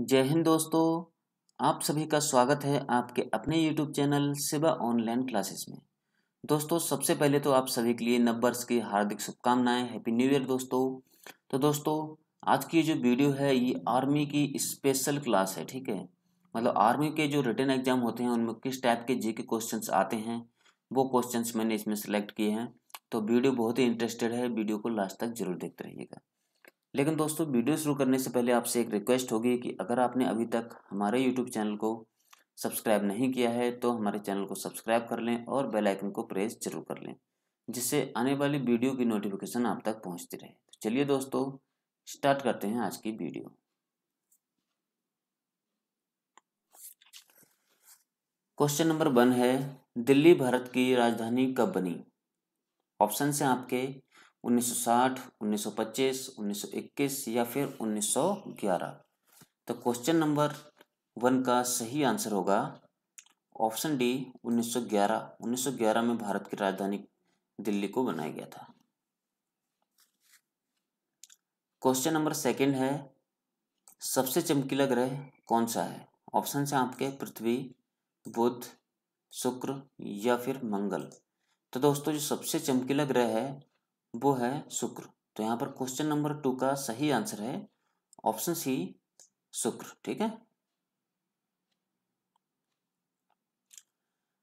जय हिंद दोस्तों आप सभी का स्वागत है आपके अपने YouTube चैनल सिवा ऑनलाइन क्लासेस में दोस्तों सबसे पहले तो आप सभी के लिए नव वर्ष की हार्दिक शुभकामनाएं हैप्पी न्यू ईयर दोस्तों तो दोस्तों आज की जो वीडियो है ये आर्मी की स्पेशल क्लास है ठीक है मतलब आर्मी के जो रिटर्न एग्जाम होते हैं उनमें किस टाइप के जी के क्वेश्चन आते हैं वो क्वेश्चन मैंने इसमें सेलेक्ट किए हैं तो वीडियो बहुत ही इंटरेस्टेड है वीडियो को लास्ट तक जरूर देखते रहिएगा लेकिन दोस्तों वीडियो शुरू करने से पहले आपसे एक रिक्वेस्ट होगी कि अगर आपने अभी तक हमारे यूट्यूब चैनल को सब्सक्राइब नहीं किया है तो हमारे चैनल को सब्सक्राइब कर लें और बेल आइकन को प्रेस जरूर कर लें जिससे आने वाली वीडियो की नोटिफिकेशन आप तक पहुंचती रहे तो चलिए दोस्तों स्टार्ट करते हैं आज की वीडियो क्वेश्चन नंबर वन है दिल्ली भारत की राजधानी कब बनी ऑप्शन से आपके उन्नीस सौ 1921 या फिर 1911 तो क्वेश्चन नंबर वन का सही आंसर होगा ऑप्शन डी 1911 1911 में भारत की राजधानी दिल्ली को बनाया गया था क्वेश्चन नंबर सेकंड है सबसे चमकीला ग्रह कौन सा है ऑप्शन है आपके पृथ्वी बुध शुक्र या फिर मंगल तो दोस्तों जो सबसे चमकीला ग्रह है वो है शुक्र तो यहाँ पर क्वेश्चन नंबर टू का सही आंसर है ऑप्शन सी शुक्र ठीक है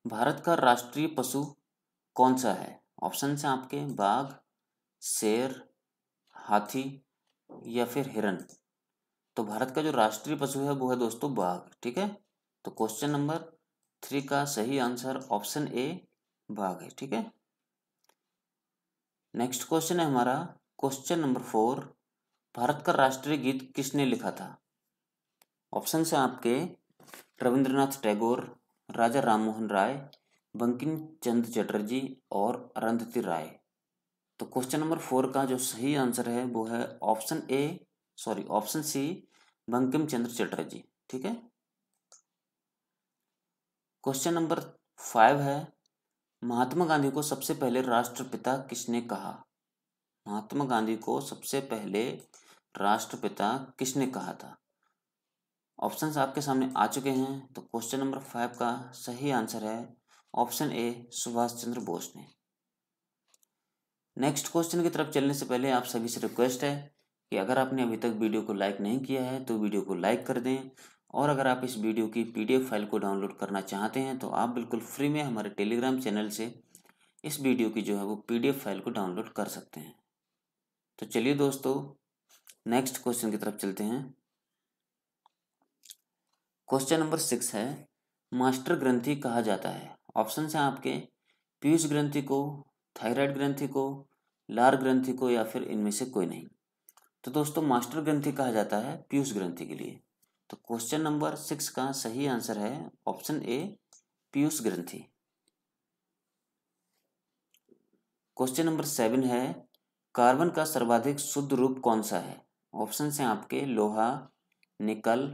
भारत का राष्ट्रीय पशु कौन सा है ऑप्शन है आपके बाघ शेर हाथी या फिर हिरण तो भारत का जो राष्ट्रीय पशु है वो है दोस्तों बाघ ठीक है तो क्वेश्चन नंबर थ्री का सही आंसर ऑप्शन ए बाघ है ठीक है नेक्स्ट क्वेश्चन है हमारा क्वेश्चन नंबर फोर भारत का राष्ट्रीय गीत किसने लिखा था ऑप्शन है आपके रविंद्रनाथ टैगोर राजा राममोहन राय बंकिम चंद्र चटर्जी और अरंधति राय तो क्वेश्चन नंबर फोर का जो सही आंसर है वो है option A sorry option C Bankim Chandra Chatterjee ठीक है क्वेश्चन नंबर फाइव है महात्मा गांधी को सबसे पहले राष्ट्रपिता किसने कहा महात्मा गांधी को सबसे पहले राष्ट्रपिता किसने कहा था ऑप्शन आपके सामने आ चुके हैं तो क्वेश्चन नंबर फाइव का सही आंसर है ऑप्शन ए सुभाष चंद्र बोस ने नेक्स्ट क्वेश्चन की तरफ चलने से पहले आप सभी से रिक्वेस्ट है कि अगर आपने अभी तक वीडियो को लाइक नहीं किया है तो वीडियो को लाइक कर दें और अगर आप इस वीडियो की पीडीएफ फाइल को डाउनलोड करना चाहते हैं तो आप बिल्कुल फ्री में हमारे टेलीग्राम चैनल से इस वीडियो की जो है वो पीडीएफ फाइल को डाउनलोड कर सकते हैं तो चलिए दोस्तों नेक्स्ट क्वेश्चन की तरफ चलते हैं क्वेश्चन नंबर सिक्स है मास्टर ग्रंथि कहा जाता है ऑप्शन हैं आपके पीयूष ग्रंथि को थायराइड ग्रंथि को लार ग्रंथि को या फिर इनमें से कोई नहीं तो दोस्तों मास्टर ग्रंथि कहा जाता है पीयूष ग्रंथि के लिए तो क्वेश्चन नंबर सिक्स का सही आंसर है ऑप्शन ए पीयूष ग्रंथि क्वेश्चन नंबर सेवन है कार्बन का सर्वाधिक शुद्ध रूप कौन सा है ऑप्शन से आपके लोहा निकल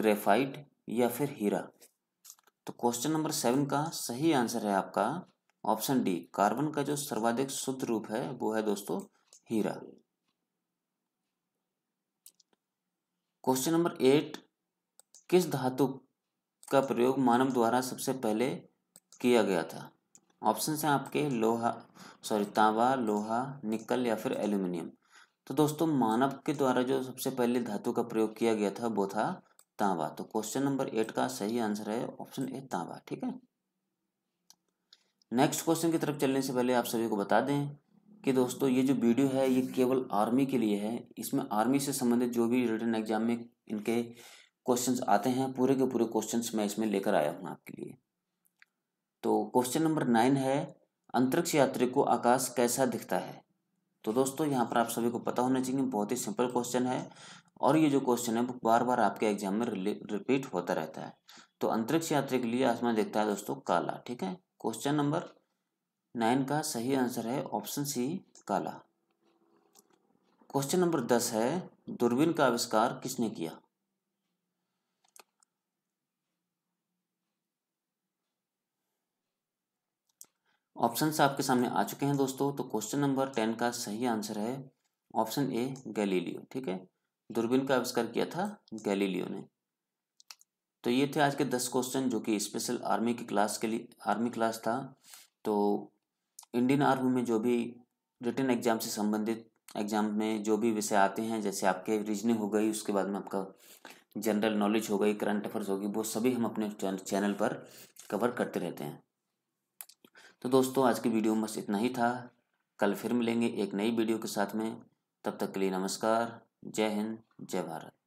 ग्रेफाइट या फिर हीरा तो क्वेश्चन नंबर सेवन का सही आंसर है आपका ऑप्शन डी कार्बन का जो सर्वाधिक शुद्ध रूप है वो है दोस्तों हीरा क्वेश्चन नंबर एट किस धातु का प्रयोग मानव द्वारा सबसे पहले किया गया था ऑप्शन हैं आपके लोहा सॉरी तांबा लोहा निकल या फिर एल्यूमिनियम तो दोस्तों मानव के द्वारा जो सबसे पहले धातु का प्रयोग किया गया था वो था तांबा तो क्वेश्चन नंबर एट का सही आंसर है ऑप्शन ए तांबा ठीक है नेक्स्ट क्वेश्चन की तरफ चलने से पहले आप सभी को बता दें कि दोस्तों ये जो वीडियो है ये केवल आर्मी के लिए है इसमें आर्मी से संबंधित जो भी रिटर्न एग्जाम में इनके क्वेश्चंस आते हैं पूरे के पूरे क्वेश्चंस मैं इसमें लेकर आया हूँ आपके लिए तो क्वेश्चन नंबर नाइन है अंतरिक्ष यात्री को आकाश कैसा दिखता है तो दोस्तों यहाँ पर आप सभी को पता होना चाहिए बहुत ही सिंपल क्वेश्चन है और ये जो क्वेश्चन है वो बार बार आपके एग्जाम में रिपीट होता रहता है तो अंतरिक्ष यात्री के लिए आसमान दिखता है दोस्तों काला ठीक है क्वेश्चन नंबर नाइन का सही आंसर है ऑप्शन सी काला क्वेश्चन नंबर दस है दूरबीन का आविष्कार किसने किया ऑप्शन आपके सामने आ चुके हैं दोस्तों तो क्वेश्चन नंबर टेन का सही आंसर है ऑप्शन ए गैलीलियो ठीक है दूरबीन का आविष्कार किया था गैलीलियो ने तो ये थे आज के दस क्वेश्चन जो कि स्पेशल आर्मी की क्लास के लिए आर्मी क्लास था तो इंडियन आर्मी में जो भी रिटर्न एग्जाम से संबंधित एग्जाम में जो भी विषय आते हैं जैसे आपके रीजनिंग हो गई उसके बाद में आपका जनरल नॉलेज हो गई करंट अफेयर्स होगी वो सभी हम अपने चैनल पर कवर करते रहते हैं तो दोस्तों आज की वीडियो में बस इतना ही था कल फिर मिलेंगे एक नई वीडियो के साथ में तब तक के लिए नमस्कार जय हिंद जय भारत